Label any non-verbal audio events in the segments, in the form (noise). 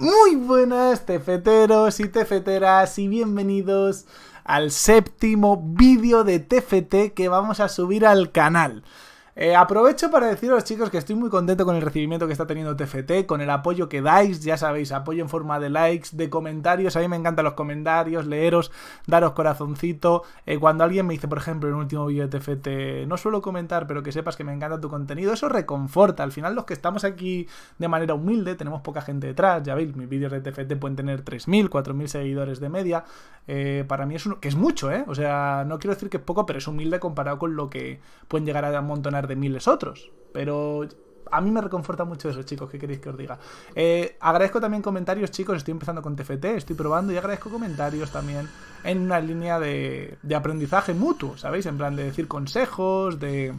Muy buenas tefeteros y tefeteras y bienvenidos al séptimo vídeo de TFT que vamos a subir al canal. Eh, aprovecho para deciros, chicos, que estoy muy contento con el recibimiento que está teniendo TFT, con el apoyo que dais, ya sabéis, apoyo en forma de likes, de comentarios, a mí me encantan los comentarios, leeros, daros corazoncito. Eh, cuando alguien me dice, por ejemplo, en un último vídeo de TFT, no suelo comentar, pero que sepas que me encanta tu contenido, eso reconforta. Al final, los que estamos aquí de manera humilde, tenemos poca gente detrás, ya veis, mis vídeos de TFT pueden tener 3.000, 4.000 seguidores de media. Eh, para mí es uno, que es mucho, ¿eh? O sea, no quiero decir que es poco, pero es humilde comparado con lo que pueden llegar a amontonar de miles otros. Pero a mí me reconforta mucho eso, chicos, ¿qué queréis que os diga? Eh, agradezco también comentarios, chicos, estoy empezando con TFT, estoy probando y agradezco comentarios también en una línea de, aprendizaje mutuo, ¿sabéis? En plan de decir consejos, de,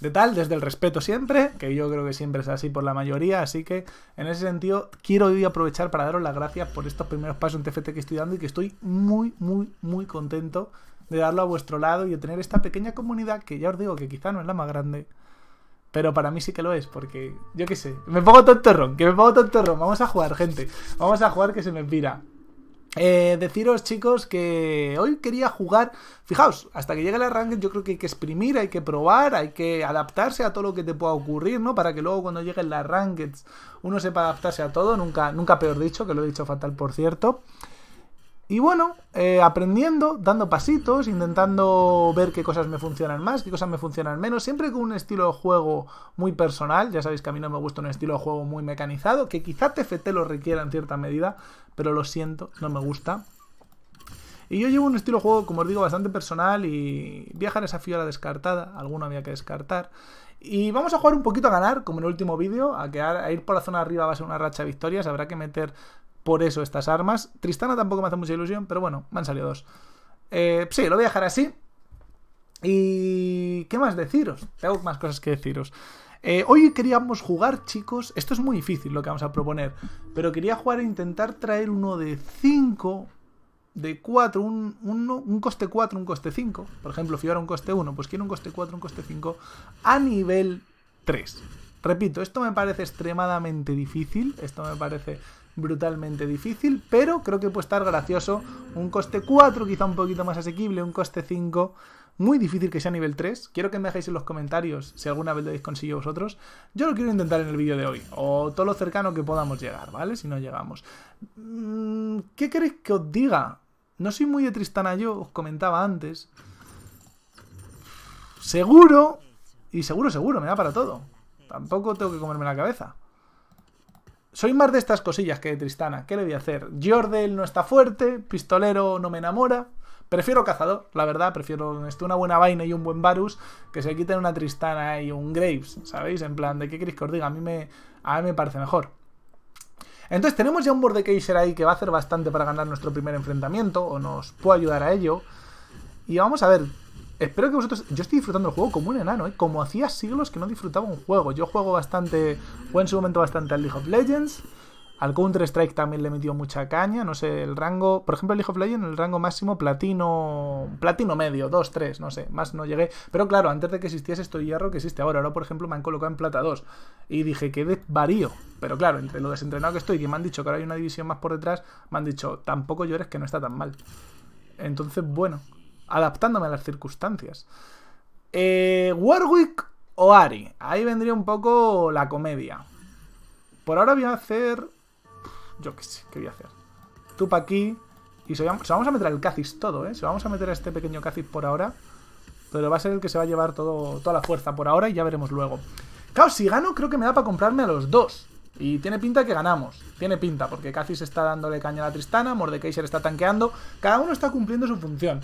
de tal, desde el respeto siempre, que yo creo que siempre es así por la mayoría, así que en ese sentido quiero hoy aprovechar para daros las gracias por estos primeros pasos en TFT que estoy dando y que estoy muy, muy, muy contento de darlo a vuestro lado y de tener esta pequeña comunidad que ya os digo que quizá no es la más grande, pero para mí sí que lo es, porque yo qué sé, me pongo tontorrón, que me pongo tontorrón, vamos a jugar, gente, vamos a jugar que se me pira. Eh, deciros chicos que hoy quería jugar, fijaos, hasta que llegue la Ranked yo creo que hay que exprimir, hay que probar, hay que adaptarse a todo lo que te pueda ocurrir, ¿no? Para que luego cuando lleguen las rankings uno sepa adaptarse a todo, nunca, nunca peor dicho, que lo he dicho fatal por cierto. Y bueno, eh, aprendiendo, dando pasitos, intentando ver qué cosas me funcionan más, qué cosas me funcionan menos, siempre con un estilo de juego muy personal. Ya sabéis que a mí no me gusta un estilo de juego muy mecanizado, que quizá TFT lo requiera en cierta medida, pero lo siento, no me gusta. Y yo llevo un estilo de juego, como os digo, bastante personal y viajar esa fiola descartada, alguno había que descartar. Y vamos a jugar un poquito a ganar, como en el último vídeo, a, quedar, a ir por la zona arriba va a ser una racha de victorias, habrá que meter por eso estas armas. Tristana tampoco me hace mucha ilusión, pero bueno, me han salido dos. Eh, sí, lo voy a dejar así. ¿Y qué más deciros? Tengo más cosas que deciros. Eh, hoy queríamos jugar, chicos. Esto es muy difícil lo que vamos a proponer. Pero quería jugar e intentar traer uno de 5, de 4, un, un, un, coste 4, un coste 5. Por ejemplo, Fiora un coste 1, pues quiero un coste 4, un coste 5 a nivel 3. Repito, esto me parece extremadamente difícil. Esto me parece brutalmente difícil, pero creo que puede estar gracioso. Un coste 4 quizá un poquito más asequible, un coste 5 muy difícil que sea nivel 3. Quiero que me dejéis en los comentarios si alguna vez lo habéis conseguido vosotros. Yo lo quiero intentar en el vídeo de hoy, o todo lo cercano que podamos llegar, ¿vale? Si no llegamos. Mm, ¿Qué queréis que os diga? No soy muy de Tristana yo, os comentaba antes. Seguro, y seguro, seguro, me da para todo. Tampoco tengo que comerme la cabeza soy más de estas cosillas que de Tristana. ¿Qué le voy a hacer? Jordel no está fuerte, Pistolero no me enamora. Prefiero cazador, la verdad, prefiero una buena vaina y un buen Varus que se quiten una Tristana y un Graves, ¿sabéis? En plan, ¿de qué queréis que os diga? A mí me, a mí me parece mejor. Entonces tenemos ya un Bordekaiser ahí que va a hacer bastante para ganar nuestro primer enfrentamiento, o nos puede ayudar a ello. Y vamos a ver, espero que vosotros. Yo estoy disfrutando el juego como un enano, ¿eh? como hacía siglos que no disfrutaba un juego. Yo juego bastante, Juego en su momento bastante al League of Legends. Al Counter-Strike también le metió mucha caña, no sé, el rango, por ejemplo, el League of Legends, el rango máximo platino, platino medio, 2, 3, no sé, más no llegué. Pero claro, antes de que existiese esto hierro que existe ahora, ahora por ejemplo me han colocado en plata 2 y dije que varío. Pero claro, entre lo desentrenado que estoy y que me han dicho que ahora hay una división más por detrás, me han dicho, tampoco llores que no está tan mal. Entonces, bueno, adaptándome a las circunstancias. Eh, Warwick o Ari. Ahí vendría un poco la comedia. Por ahora voy a hacer... Yo qué sé, ¿qué voy a hacer? Tú aquí. Y se, vamos a meter al Cazis todo, ¿eh? Se vamos a meter a este pequeño Cácis por ahora. Pero va a ser el que se va a llevar toda la fuerza por ahora y ya veremos luego. Claro, si gano creo que me da para comprarme a los dos. Y tiene pinta que ganamos. Tiene pinta, porque se está dándole caña a la Tristana, Mordekaiser está tanqueando. Cada uno está cumpliendo su función.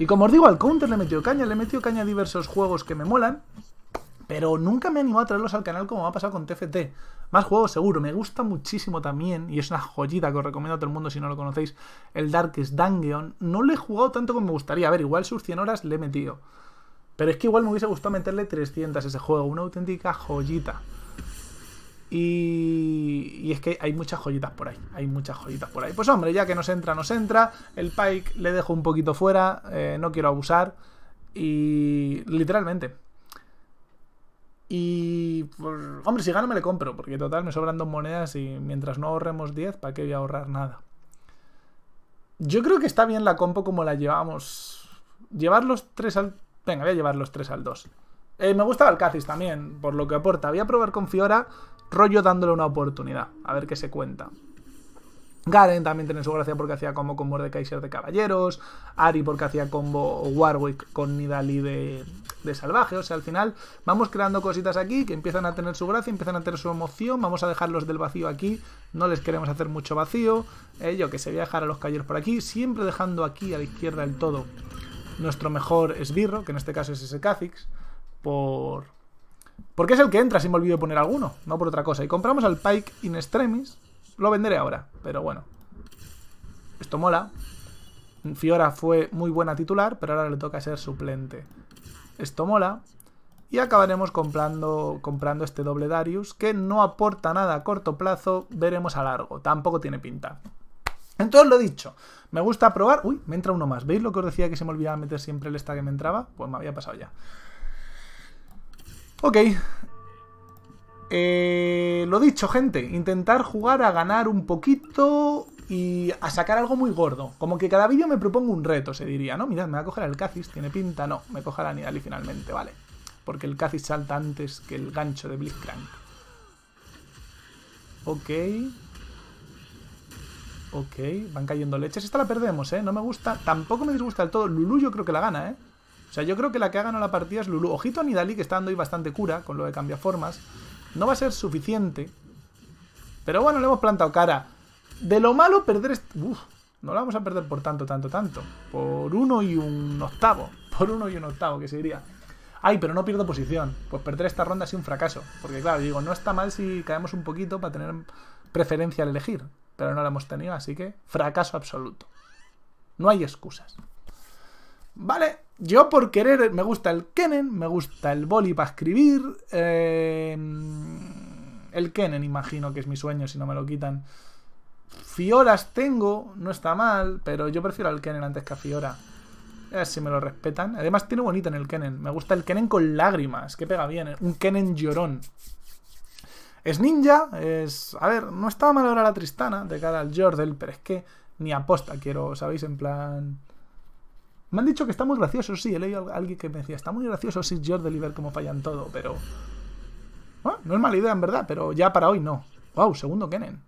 Y como os digo, al Counter le he metido caña, le he metido caña a diversos juegos que me molan, pero nunca me animado a traerlos al canal como me ha pasado con TFT. Más juegos seguro, me gusta muchísimo también, y es una joyita que os recomiendo a todo el mundo si no lo conocéis, el Darkest Dungeon. No le he jugado tanto como me gustaría, a ver, igual sus 100 horas le he metido. Pero es que igual me hubiese gustado meterle 300 a ese juego, una auténtica joyita. Y, es que hay muchas joyitas por ahí. Hay muchas joyitas por ahí. Pues hombre, ya que nos entra, nos entra. El Pike le dejo un poquito fuera. Eh, no quiero abusar. Y literalmente. Y pues, hombre, si gano me le compro. Porque total me sobran dos monedas y mientras no ahorremos diez ¿para qué voy a ahorrar nada? Yo creo que está bien la compo como la llevamos. Llevar los tres al... Venga, voy a llevar los tres al 2. Eh, me gusta Valcacis también, por lo que aporta. Voy a probar con Fiora rollo dándole una oportunidad, a ver qué se cuenta. Garen también tiene su gracia porque hacía combo con Mordekaiser de Caballeros, Ari porque hacía combo Warwick con Nidali de, Salvaje, o sea, al final vamos creando cositas aquí que empiezan a tener su gracia, empiezan a tener su emoción, vamos a dejarlos del vacío aquí, no les queremos hacer mucho vacío, Ello eh, yo que se voy a dejar a los caballeros por aquí, siempre dejando aquí a la izquierda el todo nuestro mejor esbirro, que en este caso es ese Kha'Zix, por, porque es el que entra, si me olvido de poner alguno, no por otra cosa. Y compramos al Pike in extremis. Lo venderé ahora, pero bueno. Esto mola. Fiora fue muy buena titular, pero ahora le toca ser suplente. Esto mola. Y acabaremos comprando, comprando este doble Darius, que no aporta nada a corto plazo, veremos a largo. Tampoco tiene pinta. Entonces lo dicho, me gusta probar... Uy, me entra uno más. ¿Veis lo que os decía que se me olvidaba meter siempre el esta que me entraba? Pues me había pasado ya. Ok. Eh, lo dicho, gente. Intentar jugar a ganar un poquito y a sacar algo muy gordo. Como que cada vídeo me propongo un reto, se diría, ¿no? Mirad, me va a coger el Cazis, tiene pinta. No, me coge la Nidali finalmente, vale. Porque el Cazis salta antes que el gancho de Blitzcrank. Ok. Ok, van cayendo leches. Esta la perdemos, ¿eh? No me gusta. Tampoco me disgusta del todo. Lulu yo creo que la gana, ¿eh? O sea, yo creo que la que ha ganado la partida es Lulu. Ojito a Nidali, que está dando hoy bastante cura con lo de cambiaformas formas. No va a ser suficiente. Pero bueno, le hemos plantado cara. De lo malo, perder... Uf, no la vamos a perder por tanto, tanto, tanto. Por uno y un octavo. (laughs) Por uno y un octavo, que se diría. Ay, pero no pierdo posición. Pues perder esta ronda es un fracaso. Porque claro, digo, no está mal si caemos un poquito para tener preferencia al elegir. Pero no la hemos tenido, así que fracaso absoluto. No hay excusas. ¿Vale? Yo por querer, me gusta el Kenen, me gusta el boli para escribir. Em, el Kenen, imagino que es mi sueño si no me lo quitan. Fioras tengo, no está mal, pero yo prefiero al Kenen antes que a Fiora. A ver si me lo respetan. Además tiene bonito en el Kenen. Me gusta el Kenen con lágrimas, que pega bien. ¿eh? Un Kenen llorón. Es ninja, es... A ver, no estaba mal ahora la Tristana de cara al Jordel, pero es que ni aposta quiero, ¿sabéis? En plan... Me han dicho que está muy gracioso, sí. He leído a alguien que me decía, está muy gracioso sí, George Deliver como fallan todo, pero... Bueno, no es mala idea en verdad, pero ya para hoy no. Wow, segundo Kenen.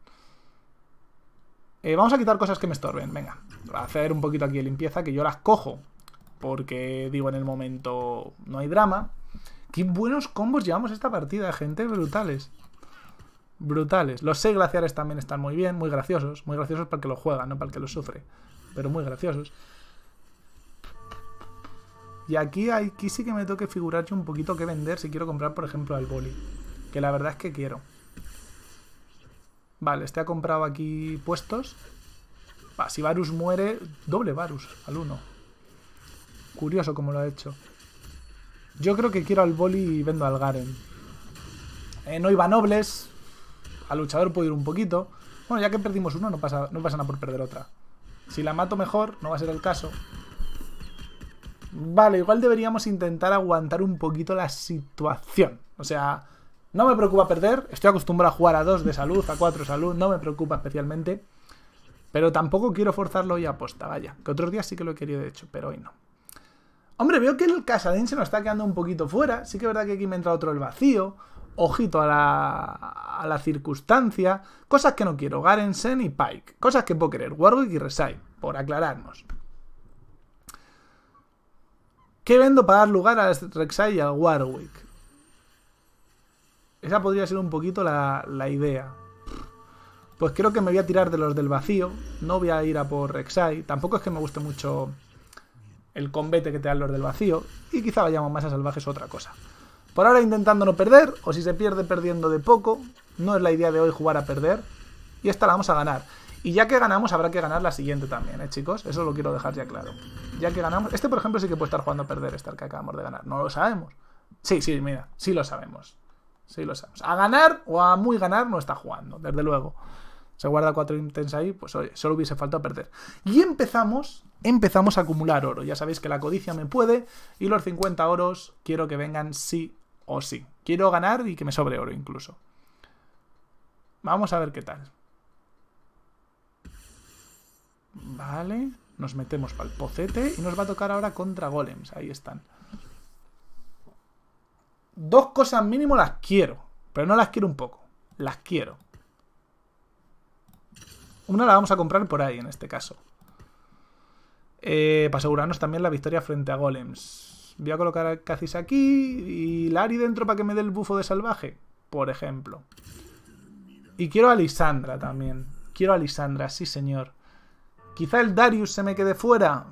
Eh, vamos a quitar cosas que me estorben, venga. A hacer un poquito aquí de limpieza, que yo las cojo. Porque digo, en el momento no hay drama. Qué buenos combos llevamos esta partida, gente, brutales. Brutales. Los seis glaciares también están muy bien, muy graciosos. Muy graciosos para el que los juegan no para el que los sufre. Pero muy graciosos. Y aquí, aquí sí que me toque figurar yo un poquito que vender si quiero comprar, por ejemplo, al boli. Que la verdad es que quiero. Vale, este ha comprado aquí puestos. Va, si Varus muere, doble Varus al uno Curioso como lo ha hecho. Yo creo que quiero al boli y vendo al Garen. Eh, no iba nobles. Al luchador puedo ir un poquito. Bueno, ya que perdimos uno, no pasa, no pasa nada por perder otra. Si la mato mejor, no va a ser el caso vale, igual deberíamos intentar aguantar un poquito la situación. O sea, no me preocupa perder, estoy acostumbrado a jugar a 2 de salud, a 4 de salud, no me preocupa especialmente. Pero tampoco quiero forzarlo hoy a posta, vaya. Que otros días sí que lo he querido, de hecho, pero hoy no. Hombre, veo que el Casadín se nos está quedando un poquito fuera. Sí que es verdad que aquí me entra otro el vacío. Ojito a la, a la circunstancia. Cosas que no quiero. Garensen y Pike. Cosas que puedo querer. Warwick y resai Por aclararnos. ¿Qué vendo para dar lugar a este Rek'Sai y a Warwick? Esa podría ser un poquito la, idea. Pues creo que me voy a tirar de los del vacío. No voy a ir a por Rek'Sai. Tampoco es que me guste mucho el combate que te dan los del vacío. Y quizá vayamos más a salvajes otra cosa. Por ahora intentando no perder, o si se pierde perdiendo de poco. No es la idea de hoy jugar a perder. Y esta la vamos a ganar. Y ya que ganamos, habrá que ganar la siguiente también, ¿eh, chicos? Eso lo quiero dejar ya claro. Ya que ganamos... Este, por ejemplo, sí que puede estar jugando a perder, este que acabamos de ganar. No lo sabemos. Sí, sí, mira, sí lo sabemos. Sí lo sabemos. A ganar o a muy ganar no está jugando, desde luego. Se guarda cuatro intensa ahí, pues solo hubiese falta perder. Y empezamos, empezamos a acumular oro. Ya sabéis que la codicia me puede y los 50 oros quiero que vengan sí o sí. Quiero ganar y que me sobre oro incluso. Vamos a ver qué tal. Vale. Nos metemos para el pocete y nos va a tocar ahora contra golems. Ahí están. Dos cosas mínimo las quiero. Pero no las quiero un poco. Las quiero. Una la vamos a comprar por ahí, en este caso. Eh, para asegurarnos también la victoria frente a golems. Voy a colocar a Cacis aquí y Lari dentro para que me dé el bufo de salvaje, por ejemplo. Y quiero a Lisandra también. Quiero a Lisandra, sí señor. Quizá el Darius se me quede fuera.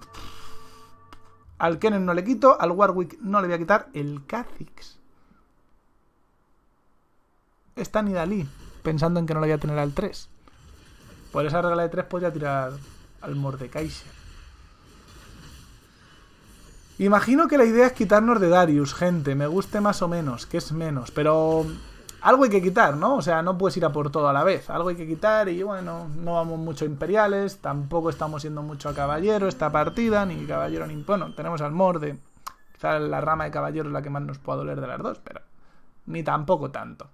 Al Kennen no le quito, al Warwick no le voy a quitar, el Kha'Zix. Está ni pensando en que no le voy a tener al 3. Por esa regla de 3 podría tirar al Mordekaiser. Imagino que la idea es quitarnos de Darius, gente, me guste más o menos, que es menos, pero algo hay que quitar, ¿no? O sea, no puedes ir a por todo a la vez. Algo hay que quitar y bueno, no vamos mucho a imperiales, tampoco estamos yendo mucho a caballero esta partida, ni caballero ni... Bueno, tenemos al morde. Quizá la rama de caballero es la que más nos pueda doler de las dos, pero ni tampoco tanto.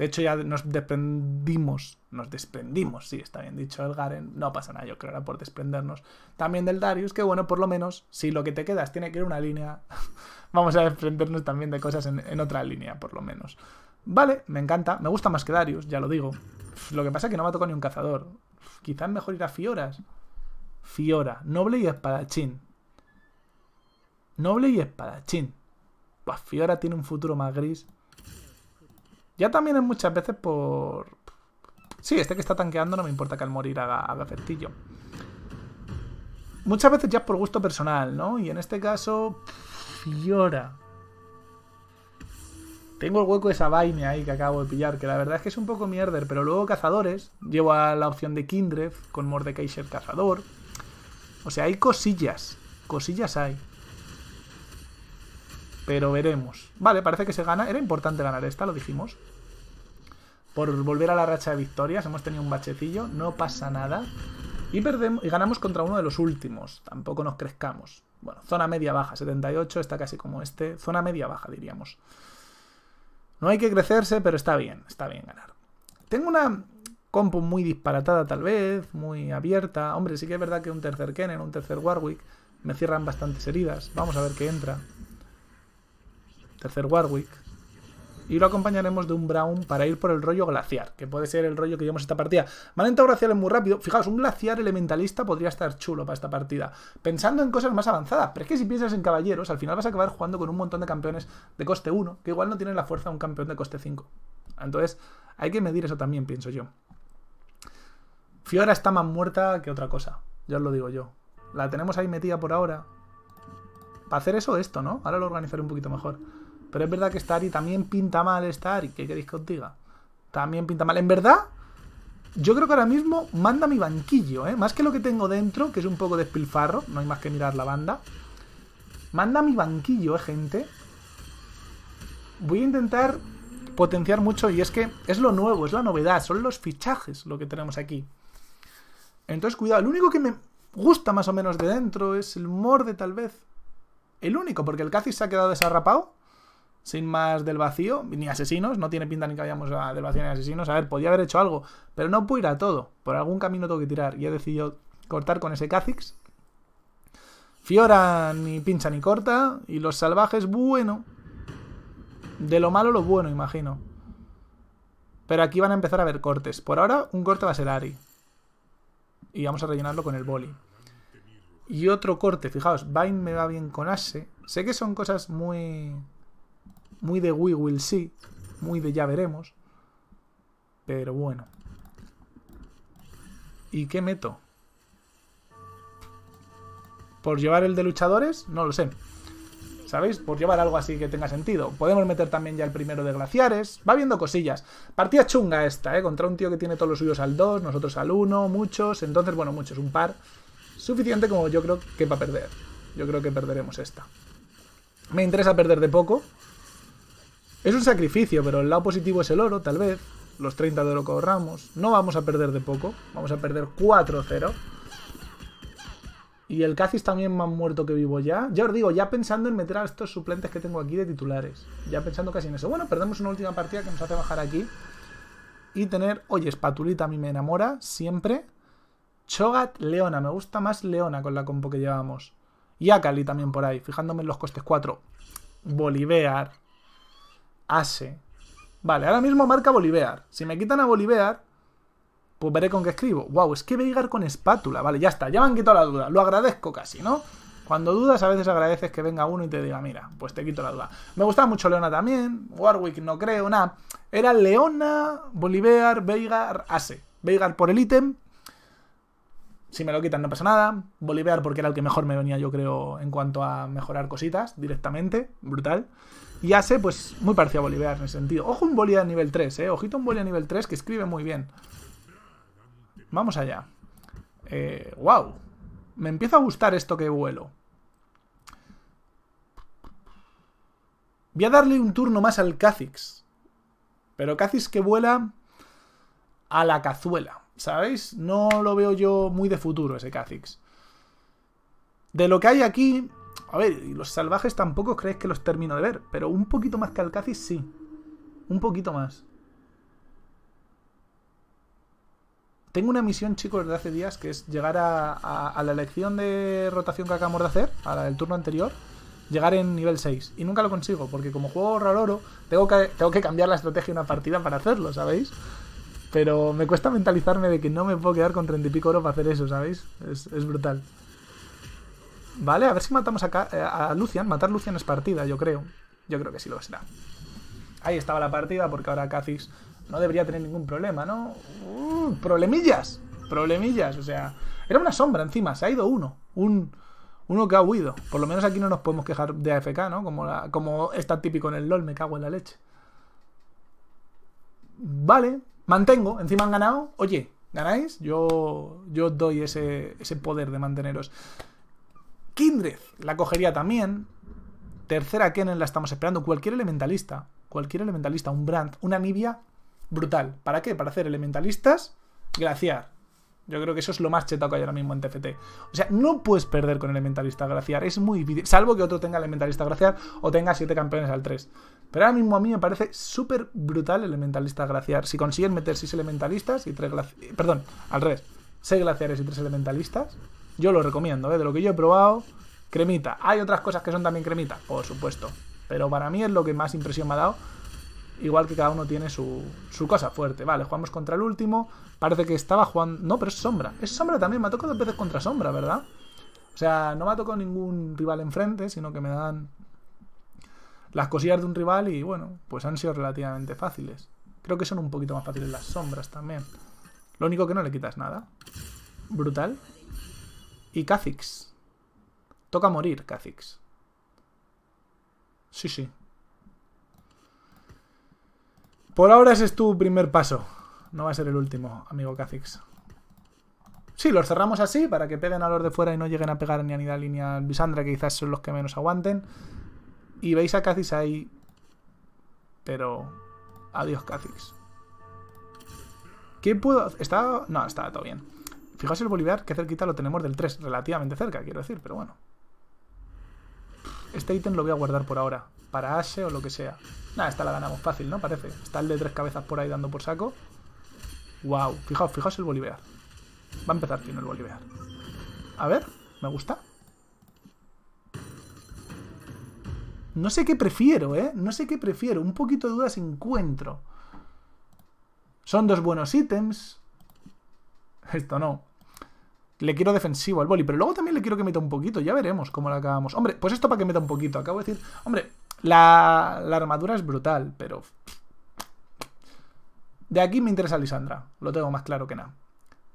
De hecho, ya nos desprendimos, nos desprendimos, sí, está bien dicho el Garen, no pasa nada, yo creo ahora por desprendernos. También del Darius, que bueno, por lo menos, si lo que te quedas tiene que ir una línea, (laughs) vamos a desprendernos también de cosas en, otra línea, por lo menos. Vale, me encanta, me gusta más que Darius, ya lo digo. Lo que pasa es que no me ha tocado ni un cazador. Quizás mejor ir a Fioras. Fiora, noble y espadachín. Noble y espadachín. Pues Fiora tiene un futuro más gris ya también es muchas veces por... Sí, este que está tanqueando no me importa que al morir haga, haga Muchas veces ya es por gusto personal, ¿no? Y en este caso... Fiora. Tengo el hueco de esa vaina ahí que acabo de pillar, que la verdad es que es un poco mierder, pero luego cazadores, llevo a la opción de Kindred con Mordekaiser cazador. O sea, hay cosillas, cosillas hay. Pero veremos. Vale, parece que se gana, era importante ganar esta, lo dijimos por volver a la racha de victorias. Hemos tenido un bachecillo, no pasa nada. Y, perdemos, y ganamos contra uno de los últimos. Tampoco nos crezcamos. Bueno, zona media-baja, 78, está casi como este. Zona media-baja, diríamos. No hay que crecerse, pero está bien, está bien ganar. Tengo una compu muy disparatada tal vez, muy abierta. Hombre, sí que es verdad que un tercer Kennen, un tercer Warwick, me cierran bastantes heridas. Vamos a ver qué entra. Tercer Warwick y lo acompañaremos de un brown para ir por el rollo glaciar, que puede ser el rollo que llevamos esta partida. Manenta glaciar es muy rápido. Fijaos, un glaciar elementalista podría estar chulo para esta partida, pensando en cosas más avanzadas. Pero es que si piensas en caballeros, al final vas a acabar jugando con un montón de campeones de coste 1, que igual no tienen la fuerza de un campeón de coste 5. Entonces, hay que medir eso también, pienso yo. Fiora está más muerta que otra cosa, ya os lo digo yo. La tenemos ahí metida por ahora. Para hacer eso, esto, ¿no? Ahora lo organizaré un poquito mejor. Pero es verdad que Starry también pinta mal Starry. ¿Qué queréis que os diga? También pinta mal. En verdad, yo creo que ahora mismo manda mi banquillo, ¿eh? Más que lo que tengo dentro, que es un poco de no hay más que mirar la banda. Manda mi banquillo, ¿eh, gente? Voy a intentar potenciar mucho y es que es lo nuevo, es la novedad, son los fichajes lo que tenemos aquí. Entonces, cuidado, el único que me gusta más o menos de dentro es el Morde, tal vez. El único, porque el Cazis se ha quedado desarrapado sin más del vacío, ni asesinos, no tiene pinta ni que vayamos a del vacío ni asesinos. A ver, podía haber hecho algo, pero no puedo ir a todo. Por algún camino tengo que tirar y he decidido cortar con ese Kha'Zix. Fiora ni pincha ni corta y los salvajes, bueno. De lo malo lo bueno, imagino. Pero aquí van a empezar a haber cortes. Por ahora un corte va a ser Ari. Y vamos a rellenarlo con el boli. Y otro corte, fijaos, Vine me va bien con Ashe. Sé que son cosas muy muy de we will see, muy de ya veremos. Pero bueno. ¿Y qué meto? ¿Por llevar el de luchadores? No lo sé. ¿Sabéis? Por llevar algo así que tenga sentido. Podemos meter también ya el primero de glaciares. Va viendo cosillas. Partida chunga esta, ¿eh? Contra un tío que tiene todos los suyos al 2, nosotros al 1, muchos. Entonces, bueno, muchos, un par. Suficiente como yo creo que va a perder. Yo creo que perderemos esta. Me interesa perder de poco. Es un sacrificio, pero el lado positivo es el oro, tal vez. Los 30 de oro que ahorramos. No vamos a perder de poco. Vamos a perder 4-0. Y el Cacis también más muerto que vivo ya. Ya os digo, ya pensando en meter a estos suplentes que tengo aquí de titulares. Ya pensando casi en eso. Bueno, perdemos una última partida que nos hace bajar aquí. Y tener... Oye, espatulita a mí me enamora. Siempre. Chogat, Leona. Me gusta más Leona con la compo que llevamos. Y Akali también por ahí. Fijándome en los costes 4. Bolivar. Ase. Vale, ahora mismo marca Bolívar. Si me quitan a Bolívar, pues veré con qué escribo. Wow, es que Veigar con espátula. Vale, ya está, ya me han quitado la duda. Lo agradezco casi, ¿no? Cuando dudas, a veces agradeces que venga uno y te diga, mira, pues te quito la duda. Me gustaba mucho Leona también, Warwick no creo, nada. Era Leona, Bolívar, Veigar, Ase. Veigar por el ítem. Si me lo quitan no pasa nada. Bolívar porque era el que mejor me venía, yo creo, en cuanto a mejorar cositas directamente. Brutal. Y hace, pues, muy parecido a Bolívar en ese sentido. Ojo un a nivel 3, eh. Ojito un a nivel 3 que escribe muy bien. Vamos allá. Eh, wow. Me empieza a gustar esto que vuelo. Voy a darle un turno más al Kha'Zix. Pero Kha'Zix que vuela a la cazuela. ¿Sabéis? No lo veo yo muy de futuro ese Kha'Zix. De lo que hay aquí, a ver, y los salvajes tampoco creéis que los termino de ver, pero un poquito más que Alcacis sí. Un poquito más. Tengo una misión, chicos, desde hace días, que es llegar a, la elección de rotación que acabamos de hacer, a la del turno anterior, llegar en nivel 6. Y nunca lo consigo, porque como juego raro tengo que, tengo que cambiar la estrategia de una partida para hacerlo, ¿sabéis? Pero me cuesta mentalizarme de que no me puedo quedar con 30 y pico oro para hacer eso, ¿sabéis? es brutal. Vale, a ver si matamos eh, a, Lucian. Matar Lucian es partida, yo creo. Yo creo que sí lo será. Ahí estaba la partida, porque ahora Kha'Zix no debería tener ningún problema, ¿no? Uh, ¡Problemillas! Problemillas, o sea... Era una sombra encima, se ha ido uno. Un, uno que ha huido. Por lo menos aquí no nos podemos quejar de AFK, ¿no? Como, está como está típico en el LOL, me cago en la leche. Vale, mantengo, encima han ganado. Oye, ¿ganáis? Yo, yo os doy ese, ese poder de manteneros. Kindred la cogería también. Tercera Kennen la estamos esperando. Cualquier elementalista. Cualquier elementalista. Un Brand. Una Nibia. Brutal. ¿Para qué? Para hacer elementalistas. Glaciar. Yo creo que eso es lo más chetaco que hay ahora mismo en TFT. O sea, no puedes perder con Elementalista Glaciar. Es muy Salvo que otro tenga Elementalista Glaciar o tenga siete campeones al 3. Pero ahora mismo a mí me parece súper brutal Elementalista Glaciar. Si consiguen meter 6 Elementalistas y 3 Perdón, al revés. 6 Glaciares y 3 Elementalistas. Yo lo recomiendo, ¿eh? de lo que yo he probado, cremita. Hay otras cosas que son también cremita, por supuesto. Pero para mí es lo que más impresión me ha dado. Igual que cada uno tiene su, su cosa fuerte. Vale, jugamos contra el último. Parece que estaba jugando. No, pero es sombra. Es sombra también. Me ha tocado dos veces contra sombra, ¿verdad? O sea, no me ha tocado ningún rival enfrente, sino que me dan las cosillas de un rival y bueno, pues han sido relativamente fáciles. Creo que son un poquito más fáciles las sombras también. Lo único que no le quitas nada. Brutal. Y Kha'Zix. Toca morir, Kha'Zix. Sí, sí. Por ahora ese es tu primer paso. No va a ser el último, amigo Kha'Zix. Sí, los cerramos así para que peguen a los de fuera y no lleguen a pegar ni a Nidal ni a Bisandra, que quizás son los que menos aguanten. Y veis a Kha'Zix ahí. Pero... Adiós, Kha'Zix. ¿Qué puedo...? ¿Está...? No, está todo bien. Fijaos el bolivar, que cerquita lo tenemos del 3, relativamente cerca, quiero decir, pero bueno. Este ítem lo voy a guardar por ahora, para Ashe o lo que sea. Nada, esta la ganamos fácil, ¿no? Parece. Está el de tres cabezas por ahí dando por saco. Wow, fijaos, fijaos el boliviar Va a empezar fino el bolivar. A ver, me gusta. No sé qué prefiero, ¿eh? No sé qué prefiero. Un poquito de dudas encuentro. Son dos buenos ítems. (laughs) Esto no le quiero defensivo al boli, pero luego también le quiero que meta un poquito, ya veremos cómo la acabamos. Hombre, pues esto para que meta un poquito, acabo de decir, hombre, la, armadura es brutal, pero... De aquí me interesa Lisandra, lo tengo más claro que nada.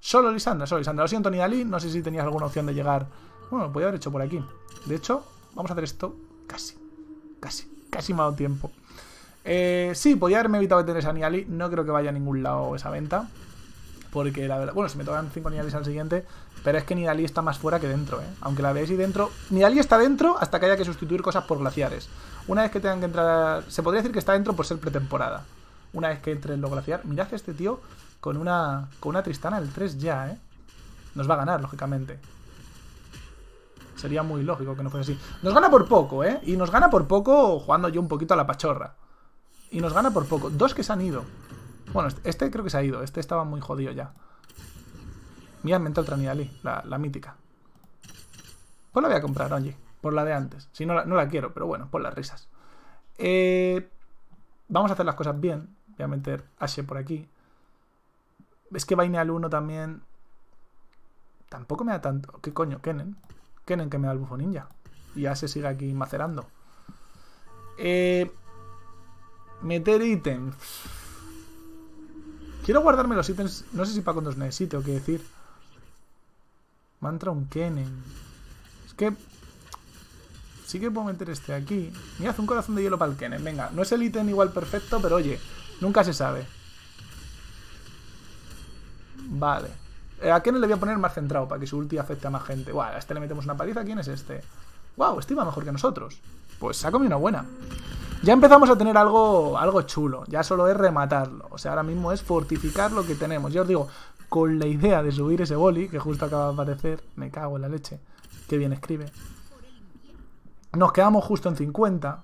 Solo Lisandra, solo Lisandra. Lo siento, Niali no sé si tenías alguna opción de llegar... Bueno, lo podía haber hecho por aquí. De hecho, vamos a hacer esto casi, casi, casi me ha dado tiempo. Eh, sí, podía haberme evitado tener esa Niali, no creo que vaya a ningún lado esa venta. Porque la verdad, bueno, si me tocan 5 Nidalis al siguiente, pero es que Nidalí está más fuera que dentro, ¿eh? Aunque la veáis y dentro. Nidalí está dentro hasta que haya que sustituir cosas por glaciares. Una vez que tengan que entrar. Se podría decir que está dentro por ser pretemporada. Una vez que entre en lo glaciar. Mirad a este tío con una. con una tristana del 3 ya, ¿eh? Nos va a ganar, lógicamente. Sería muy lógico que no fuese así. Nos gana por poco, ¿eh? Y nos gana por poco jugando yo un poquito a la pachorra. Y nos gana por poco. Dos que se han ido. Bueno, este, este, creo que se ha ido. Este estaba muy jodido ya. Mira, me el la, la mítica. Pues la voy a comprar, oye. Por la de antes. Si no la, no la quiero, pero bueno, por las risas. Eh, vamos a hacer las cosas bien. Voy a meter Ashe por aquí. Es que Vaine al 1 también. Tampoco me da tanto. ¿Qué coño? Kennen. Kennen que me da el bufo ninja. Y Ashe sigue aquí macerando. Eh, meter ítems. Quiero guardarme los ítems. No sé si para cuando los necesite o qué decir. Mantra un Kenen. Es que... Sí que puedo meter este aquí. Mira, hace un corazón de hielo para el Kennen. Venga, no es el ítem igual perfecto, pero oye, nunca se sabe. Vale. Eh, a Kennen le voy a poner más centrado para que su ulti afecte a más gente. Buah, a este le metemos una paliza. ¿Quién es este? Wow, este iba mejor que nosotros. Pues se ha comido una buena ya empezamos a tener algo, algo chulo. Ya solo es rematarlo. O sea, ahora mismo es fortificar lo que tenemos. Yo os digo, con la idea de subir ese boli, que justo acaba de aparecer, me cago en la leche. Qué bien escribe. Nos quedamos justo en 50.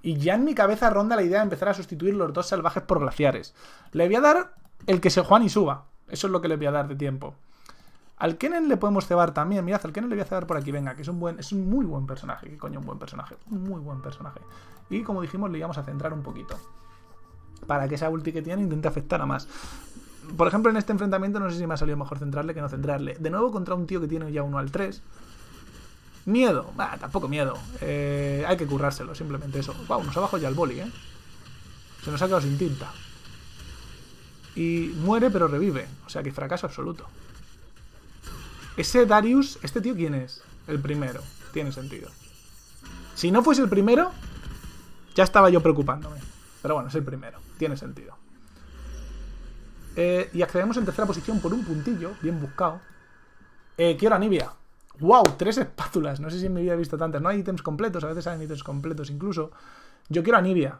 Y ya en mi cabeza ronda la idea de empezar a sustituir los dos salvajes por glaciares. Le voy a dar el que se Juan y suba. Eso es lo que le voy a dar de tiempo. Al Kennen le podemos cebar también. Mirad, al Kennen le voy a cebar por aquí. Venga, que es un buen, es muy buen personaje. ¿Qué coño? Un buen personaje. Un muy buen personaje. Y como dijimos, le íbamos a centrar un poquito. Para que esa ulti que tiene intente afectar a más. Por ejemplo, en este enfrentamiento no sé si me ha salido mejor centrarle que no centrarle. De nuevo contra un tío que tiene ya uno al 3. Miedo. tampoco miedo. Eh, hay que currárselo, simplemente eso. Wow, nos ha bajado ya el boli, ¿eh? Se nos ha quedado sin tinta. Y muere pero revive. O sea que fracaso absoluto. Ese Darius, ¿este tío quién es? El primero. Tiene sentido. Si no fuese el primero, ya estaba yo preocupándome. Pero bueno, es el primero. Tiene sentido. Eh, y accedemos en tercera posición por un puntillo, bien buscado. Eh, quiero a Nibia. ¡Wow! Tres espátulas. No sé si me había visto tantas. No hay ítems completos, a veces hay ítems completos incluso. Yo quiero a Nibia.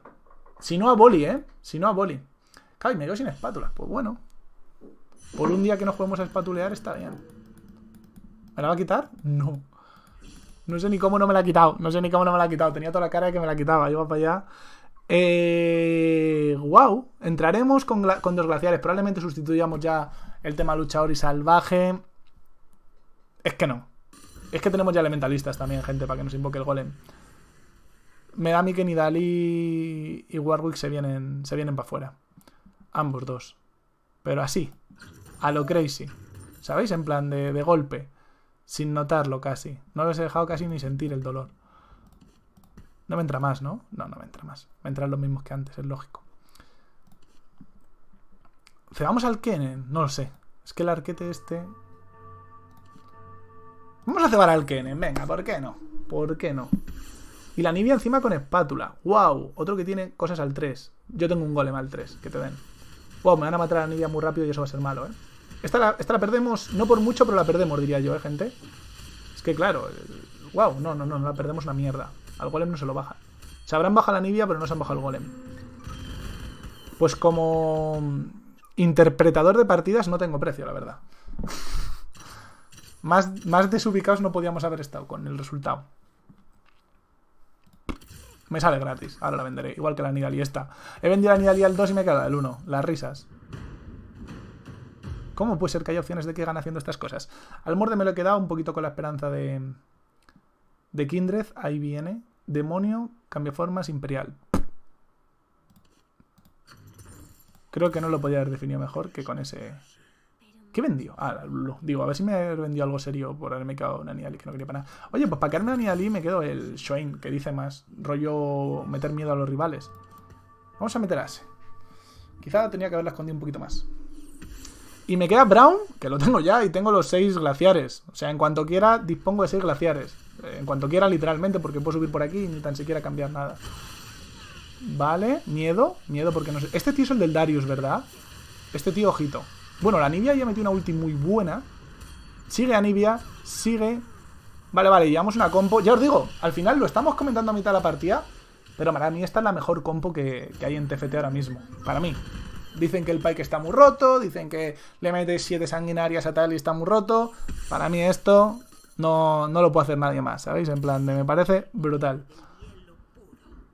Si no a Boli, ¿eh? Si no a Boli. Claro, me quedo sin espátulas. Pues bueno. Por un día que no juguemos a espatulear está bien. ¿Me la va a quitar? No. No sé ni cómo no me la ha quitado. No sé ni cómo no me la ha quitado. Tenía toda la cara de que me la quitaba. Iba para allá. Eh, wow. Entraremos con, dos glaciares. Probablemente sustituyamos ya el tema luchador y salvaje. Es que no. Es que tenemos ya elementalistas también, gente, para que nos invoque el golem. Me da a mí que Nidali y Warwick se vienen, se vienen para afuera. Ambos dos. Pero así. A lo crazy. ¿Sabéis? En plan de golpe sin notarlo casi. No les he dejado casi ni sentir el dolor. No me entra más, ¿no? No, no me entra más. Me entran los mismos que antes, es lógico. ¿Cebamos al Kenen? No lo sé. Es que el arquete este... Vamos a cebar al Kenen, venga, ¿por qué no? ¿Por qué no? Y la Nibia encima con espátula. ¡Wow! Otro que tiene cosas al 3. Yo tengo un golem al 3, que te den. ¡Wow! Me van a matar a la Nibia muy rápido y eso va a ser malo, ¿eh? Esta la, perdemos, no por mucho, pero la perdemos, diría yo, ¿eh, gente? Es que claro, wow, no, no, no, no la perdemos una mierda. Al golem no se lo baja. Se habrán bajado la nibia, pero no se han bajado el golem. Pues como interpretador de partidas no tengo precio, la verdad. (laughs) más, más desubicados no podíamos haber estado con el resultado. Me sale gratis, ahora la venderé, igual que la Nidalee esta. He vendido la Nidalee al 2 y me queda el 1, las risas. ¿Cómo puede ser que haya opciones de que gane haciendo estas cosas? Al morde me lo he quedado un poquito con la esperanza de. De Kindred, ahí viene. Demonio, cambia formas, imperial. Creo que no lo podía haber definido mejor que con ese... ¿Qué vendió? Ah, lo, digo, a ver si me vendió algo serio por haberme quedado una Aniali, que no quería para nada. Oye, pues para quedarme en me quedo el Shoin, que dice más. Rollo meter miedo a los rivales. Vamos a meter a ese. Quizá tenía que haberla escondido un poquito más. Y me queda Brown, que lo tengo ya, y tengo los seis glaciares. O sea, en cuanto quiera, dispongo de 6 glaciares. Eh, en cuanto quiera, literalmente, porque puedo subir por aquí y ni tan siquiera cambiar nada. Vale, miedo, miedo porque no sé. Este tío es el del Darius, ¿verdad? Este tío, ojito. Bueno, la Nibia ya metió una ulti muy buena. Sigue a Nibia, sigue. Vale, vale, llevamos una compo. Ya os digo, al final lo estamos comentando a mitad de la partida. Pero para mí esta es la mejor compo que, que hay en TFT ahora mismo. Para mí. Dicen que el Pike está muy roto, dicen que le metes siete sanguinarias a tal y está muy roto. Para mí esto no, no lo puede hacer nadie más, ¿sabéis? En plan, de, me parece brutal.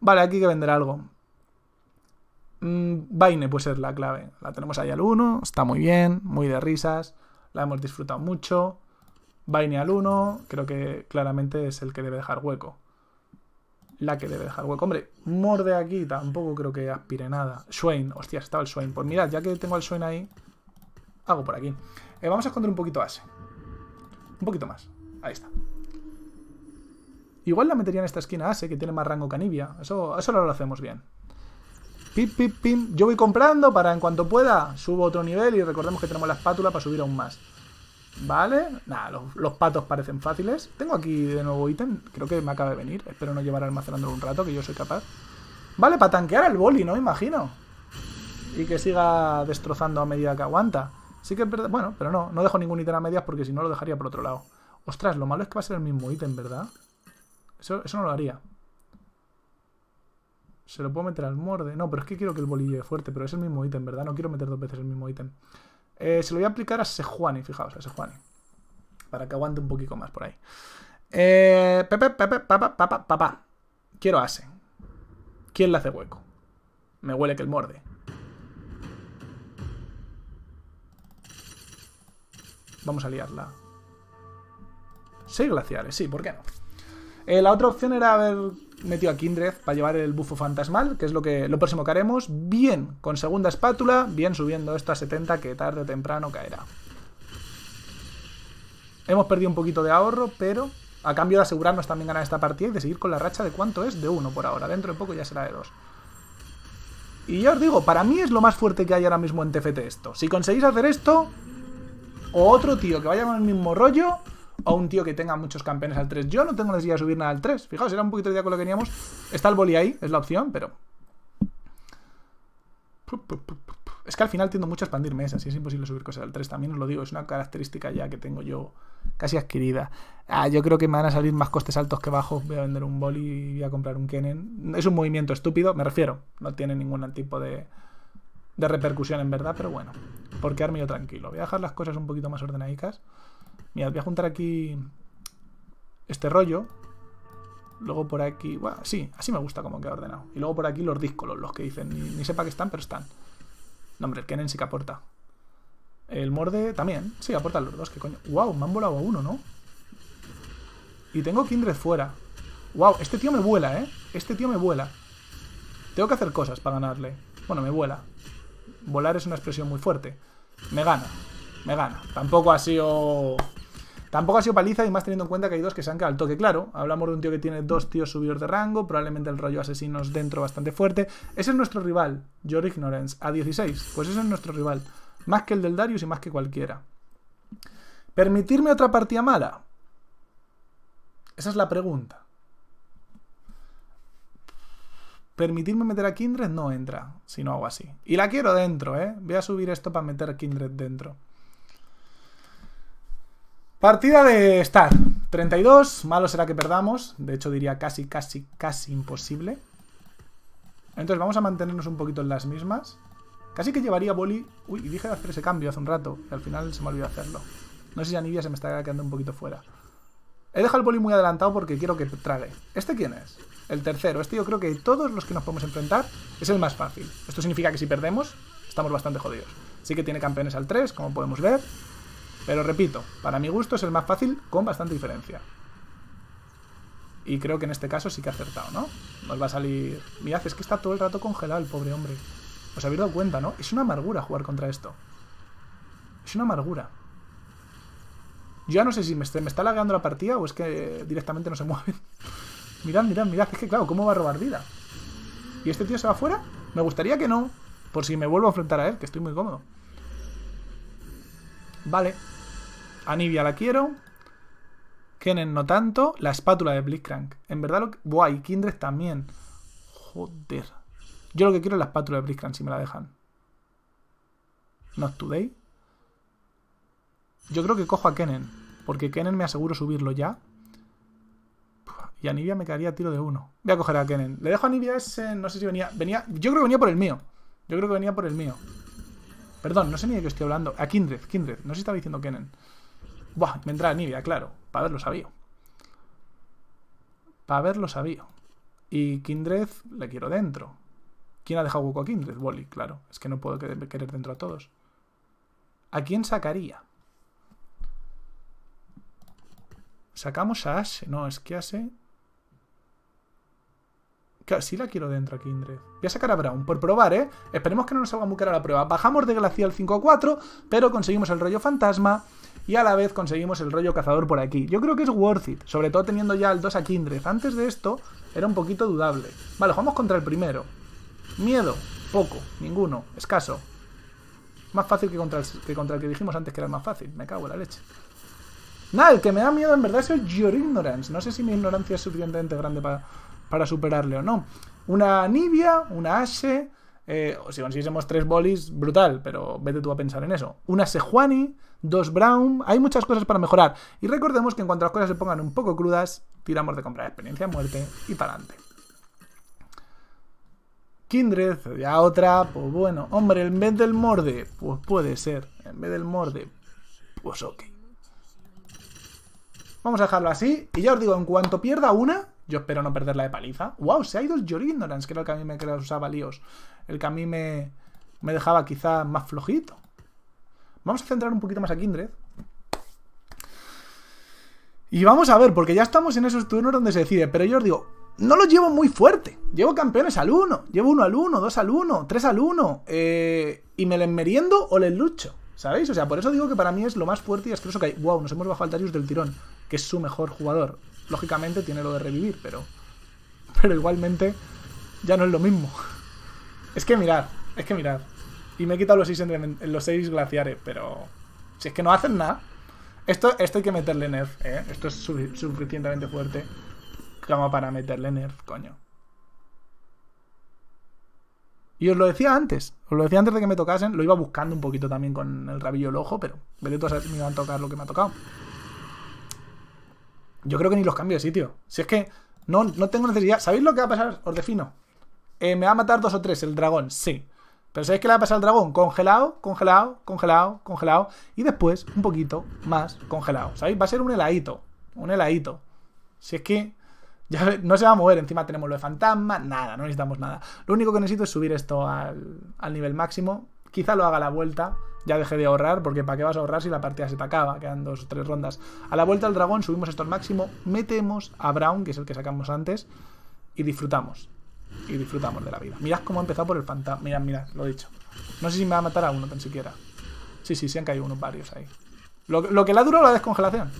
Vale, aquí hay que vender algo. Baine, mm, puede ser la clave. La tenemos ahí al 1, está muy bien, muy de risas. La hemos disfrutado mucho. Vaine al 1, creo que claramente es el que debe dejar hueco la que debe dejar hueco. Hombre, Morde aquí tampoco creo que aspire nada. Swain, hostia, estaba el Swain. Pues mirad, ya que tengo el Swain ahí, hago por aquí. Eh, vamos a esconder un poquito Ase. Un poquito más. Ahí está. Igual la metería en esta esquina Ase, que tiene más rango Canivia. Eso, eso lo hacemos bien. Pip, pip, pim. Yo voy comprando para en cuanto pueda subo otro nivel y recordemos que tenemos la espátula para subir aún más. Vale, nada, los, patos parecen fáciles. Tengo aquí de nuevo ítem, creo que me acaba de venir. Espero no llevar almacenándolo un rato, que yo soy capaz. Vale, para tanquear al boli, ¿no? Imagino. Y que siga destrozando a medida que aguanta. Sí que bueno, pero no, no dejo ningún ítem a medias porque si no lo dejaría por otro lado. Ostras, lo malo es que va a ser el mismo ítem, ¿verdad? Eso, no lo haría. Se lo puedo meter al morde. No, pero es que quiero que el boli llegue fuerte, pero es el mismo ítem, ¿verdad? No quiero meter dos veces el mismo ítem. Eh, se lo voy a aplicar a Sejuani, fijaos, a Sejuani. Para que aguante un poquito más por ahí. Eh, pepe, pepe, papá, papá, papá. Quiero a ¿Quién le hace hueco? Me huele que el morde. Vamos a liarla. Seis glaciares, sí, ¿por qué no? Eh, la otra opción era haber metido a Kindred para llevar el bufo fantasmal, que es lo, que, lo próximo que haremos. Bien con segunda espátula, bien subiendo esto a 70, que tarde o temprano caerá. Hemos perdido un poquito de ahorro, pero a cambio de asegurarnos también ganar esta partida y de seguir con la racha de cuánto es, de uno por ahora. Dentro de poco ya será de dos. Y ya os digo, para mí es lo más fuerte que hay ahora mismo en TFT esto. Si conseguís hacer esto, o otro tío que vaya con el mismo rollo, o un tío que tenga muchos campeones al 3. Yo no tengo necesidad de subir nada al 3. Fijaos, era un poquito de día con lo que teníamos. Está el boli ahí, es la opción, pero... Es que al final tiendo mucho a expandir mesas y es imposible subir cosas al 3. También os lo digo, es una característica ya que tengo yo casi adquirida. Ah, yo creo que me van a salir más costes altos que bajos. Voy a vender un boli y voy a comprar un Kenen. Es un movimiento estúpido, me refiero. No tiene ningún tipo de, de repercusión en verdad, pero bueno. Por quedarme yo tranquilo. Voy a dejar las cosas un poquito más ordenadicas. Mirad, voy a juntar aquí este rollo. Luego por aquí... Bueno, sí, así me gusta como queda ordenado. Y luego por aquí los discos, los que dicen... Ni, sepa que están, pero están. No, hombre, el Kenen sí que aporta. El Morde también. Sí, aportan los dos, Qué coño. ¡Wow! Me han volado a uno, ¿no? Y tengo Kindred fuera. ¡Wow! Este tío me vuela, ¿eh? Este tío me vuela. Tengo que hacer cosas para ganarle. Bueno, me vuela. Volar es una expresión muy fuerte. Me gana. Me gana. Tampoco ha sido Tampoco ha sido paliza y más teniendo en cuenta que hay dos que se han caído al toque. Claro, hablamos de un tío que tiene dos tíos subidos de rango, probablemente el rollo asesinos dentro bastante fuerte. Ese es nuestro rival, Your Ignorance, a 16. Pues ese es nuestro rival. Más que el del Darius y más que cualquiera. ¿Permitirme otra partida mala? Esa es la pregunta. ¿Permitirme meter a Kindred? No entra, si no hago así. Y la quiero dentro, ¿eh? Voy a subir esto para meter a Kindred dentro. Partida de Star. 32. Malo será que perdamos. De hecho, diría casi, casi, casi imposible. Entonces vamos a mantenernos un poquito en las mismas. Casi que llevaría boli... Uy, y dije de hacer ese cambio hace un rato. Y al final se me olvidó hacerlo. No sé si Anivia se me está quedando un poquito fuera. He dejado el boli muy adelantado porque quiero que trague. ¿Este quién es? El tercero. Este yo creo que todos los que nos podemos enfrentar es el más fácil. Esto significa que si perdemos, estamos bastante jodidos. Sí que tiene campeones al 3, como podemos ver. Pero repito, para mi gusto es el más fácil con bastante diferencia. Y creo que en este caso sí que ha acertado, ¿no? Nos va a salir... Mirad, es que está todo el rato congelado el pobre hombre. Os habéis dado cuenta, ¿no? Es una amargura jugar contra esto. Es una amargura. Yo ya no sé si me, está, me está la partida o es que directamente no se (laughs) mueve. mirad, mirad, mirad. Es que claro, ¿cómo va a robar vida? ¿Y este tío se va afuera? Me gustaría que no. Por si me vuelvo a enfrentar a él, que estoy muy cómodo. Vale, Anivia la quiero. Kennen no tanto. La espátula de Blitzcrank. En verdad lo que... Buah, y Kindred también. Joder. Yo lo que quiero es la espátula de Blitzcrank, si me la dejan. Not today. Yo creo que cojo a Kennen. Porque Kennen me aseguro subirlo ya. Y a Nibia me caería tiro de uno. Voy a coger a Kennen. Le dejo a Anivia ese... No sé si venía... venía yo creo que venía por el mío. Yo creo que venía por el mío. Perdón, no sé ni de qué estoy hablando. A Kindred, Kindred. No sé si estaba diciendo Kennen. Buah, vendrá Nidia, claro. Para haberlo sabido. Para haberlo sabido. Y Kindred le quiero dentro. ¿Quién ha dejado hueco a Kindred? Wally, claro. Es que no puedo querer dentro a todos. ¿A quién sacaría? Sacamos a Ashe. No, es que Ashe... sí la quiero dentro a Kindred. Voy a sacar a Brown por probar, ¿eh? Esperemos que no nos salga muy cara la prueba. Bajamos de Glacial 5 4, pero conseguimos el rollo fantasma y a la vez conseguimos el rollo cazador por aquí. Yo creo que es worth it, sobre todo teniendo ya el 2 a Kindred. Antes de esto era un poquito dudable. Vale, jugamos contra el primero. Miedo, poco, ninguno, escaso. Más fácil que contra, el, que dijimos antes que era más fácil. Me cago en la leche. Nada, el que me da miedo en verdad es el Your Ignorance. No sé si mi ignorancia es suficientemente grande para, para superarle o no. Una Nibia, una Ashe, eh, si consiguiésemos tres bolis, brutal, pero vete tú a pensar en eso. Una Sejuani, dos Brown, hay muchas cosas para mejorar. Y recordemos que en cuanto las cosas se pongan un poco crudas, tiramos de compra experiencia muerte y para adelante. Kindred, ya otra, pues bueno, hombre, en vez del morde, pues puede ser, en vez del morde, pues ok. Vamos a dejarlo así, y ya os digo, en cuanto pierda una, yo espero no perderla de paliza. ¡Wow! Se ha ido el Your que era el que a mí me creaba, usaba líos el que a mí me, dejaba quizá más flojito. Vamos a centrar un poquito más a Kindred. Y vamos a ver, porque ya estamos en esos turnos donde se decide, pero yo os digo, no lo llevo muy fuerte. Llevo campeones al 1, llevo 1 al 1, 2 al 1, 3 al 1, eh, y me les meriendo o les lucho, ¿sabéis? O sea, por eso digo que para mí es lo más fuerte y asqueroso que hay. ¡Wow! Nos hemos bajado al Darius del tirón, que es su mejor jugador. Lógicamente tiene lo de revivir, pero, pero igualmente ya no es lo mismo. Es que mirad, es que mirad. Y me he quitado los seis, glaciares, pero. Si es que no hacen nada. Esto, esto hay que meterle nerf, ¿eh? Esto es suficientemente fuerte como para meterle nerf, coño. Y os lo decía antes, os lo decía antes de que me tocasen, lo iba buscando un poquito también con el rabillo del ojo, pero veré todas me iban a tocar lo que me ha tocado. Yo creo que ni los cambio de sitio. Si es que no, no tengo necesidad. ¿Sabéis lo que va a pasar? Os defino. Eh, me va a matar dos o tres el dragón, sí. Pero ¿sabéis qué le va a pasar al dragón? Congelado, congelado, congelado, congelado. Y después, un poquito más congelado. ¿Sabéis? Va a ser un heladito. Un heladito. Si es que ya (laughs) no se va a mover, encima tenemos lo de fantasma, nada, no necesitamos nada. Lo único que necesito es subir esto al, al nivel máximo. Quizá lo haga la vuelta, ya dejé de ahorrar, porque ¿para qué vas a ahorrar si la partida se te acaba? Quedan dos o tres rondas. A la vuelta al dragón subimos esto al máximo, metemos a Brown, que es el que sacamos antes, y disfrutamos y disfrutamos de la vida. Mirad cómo ha empezado por el fantasma. Mirad, mirad, lo he dicho. No sé si me va a matar a uno tan siquiera. Sí, sí, sí han caído unos varios ahí. Lo, lo que la durado la descongelación.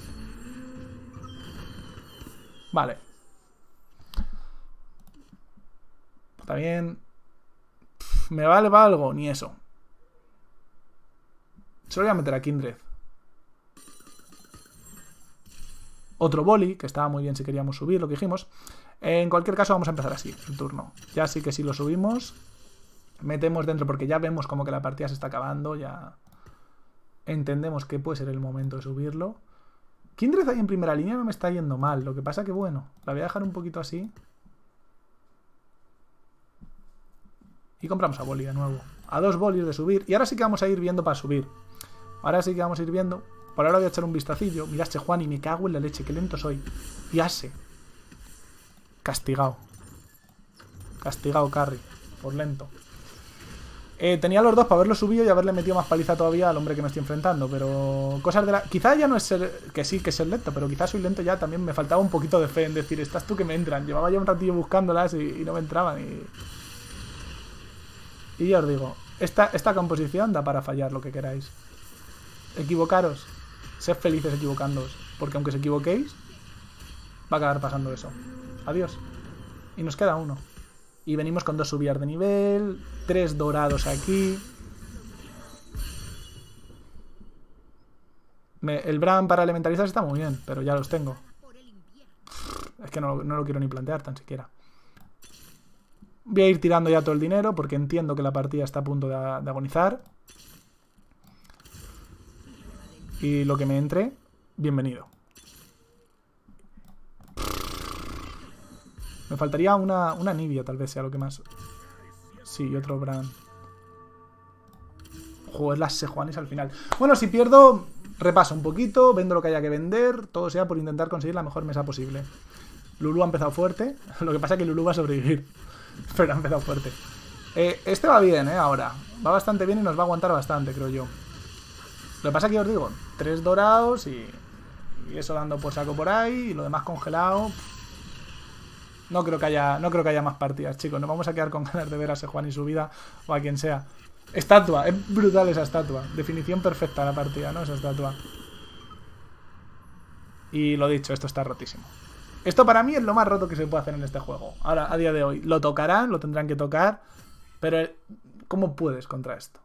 Vale. Está bien. ¿Me vale algo? Ni eso. Se lo voy a meter a Kindred. Otro boli, que estaba muy bien si queríamos subir, lo que dijimos. En cualquier caso, vamos a empezar así, el turno. Ya sí que si lo subimos, metemos dentro, porque ya vemos como que la partida se está acabando, ya entendemos que puede ser el momento de subirlo. Kindred ahí en primera línea no me está yendo mal, lo que pasa que bueno, la voy a dejar un poquito así. Y compramos a Boli de nuevo, a dos bolis de subir, y ahora sí que vamos a ir viendo para subir. Ahora sí que vamos a ir viendo, por ahora voy a echar un vistacillo, miraste Juan y me cago en la leche, qué lento soy. Y ase, Castigado. Castigado, Carry. Por lento. Eh, tenía los dos para haberlo subido y haberle metido más paliza todavía al hombre que me estoy enfrentando, pero cosas de la... Quizá ya no es ser... Que sí, que es ser lento, pero quizás soy lento ya también. Me faltaba un poquito de fe en decir, estás tú que me entran. Llevaba ya un ratillo buscándolas y, no me entraban y... Y os digo, esta, esta composición da para fallar lo que queráis. Equivocaros. Sed felices equivocándoos, porque aunque se equivoquéis, va a acabar pasando eso adiós. Y nos queda uno. Y venimos con dos subidas de nivel, tres dorados aquí. el Bran para elementalizar está muy bien, pero ya los tengo. Es que no, lo quiero ni plantear tan siquiera. Voy a ir tirando ya todo el dinero porque entiendo que la partida está a punto de agonizar. Y lo que me entre, bienvenido. Me faltaría una, una Nibia, tal vez sea lo que más... Sí, otro Brand. Joder, las Sejuanes al final. Bueno, si pierdo, repaso un poquito, vendo lo que haya que vender, todo sea por intentar conseguir la mejor mesa posible. Lulu ha empezado fuerte, (laughs) lo que pasa es que Lulu va a sobrevivir, (laughs) pero ha empezado fuerte. Eh, este va bien, ¿eh? Ahora. Va bastante bien y nos va a aguantar bastante, creo yo. Lo que pasa es que os digo, tres dorados y, y eso dando por saco por ahí y lo demás congelado. No creo que haya, no creo que haya más partidas, chicos. No vamos a quedar con ganas de ver a ese Juan y su vida o a quien sea. Estatua, es brutal esa estatua. Definición perfecta la partida, ¿no? Esa estatua. Y lo dicho, esto está rotísimo. Esto para mí es lo más roto que se puede hacer en este juego. Ahora, a día de hoy, lo tocarán, lo tendrán que tocar. Pero, eh, ¿cómo puedes contra esto?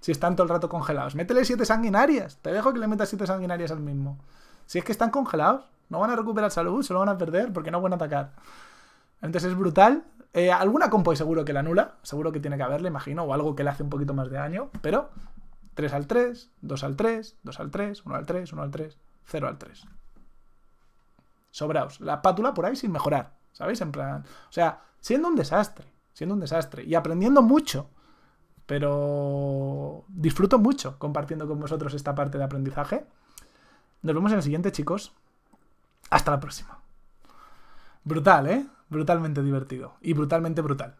Si están todo el rato congelados. Métele siete sanguinarias. Te dejo que le metas siete sanguinarias al mismo. Si es que están congelados. No van a recuperar salud, se lo van a perder porque no van a atacar. Entonces es brutal. Eh, alguna compo seguro que la anula, seguro que tiene que haberle, imagino, o algo que le hace un poquito más de daño, pero 3 al 3, 2 al 3, 2 al 3, 1 al 3, 1 al 3, 0 al 3. Sobraos. La pátula por ahí sin mejorar, ¿sabéis? En plan, o sea, siendo un desastre, siendo un desastre y aprendiendo mucho, pero disfruto mucho compartiendo con vosotros esta parte de aprendizaje. Nos vemos en el siguiente, chicos. Hasta la próxima. Brutal, ¿eh? Brutalmente divertido. Y brutalmente brutal.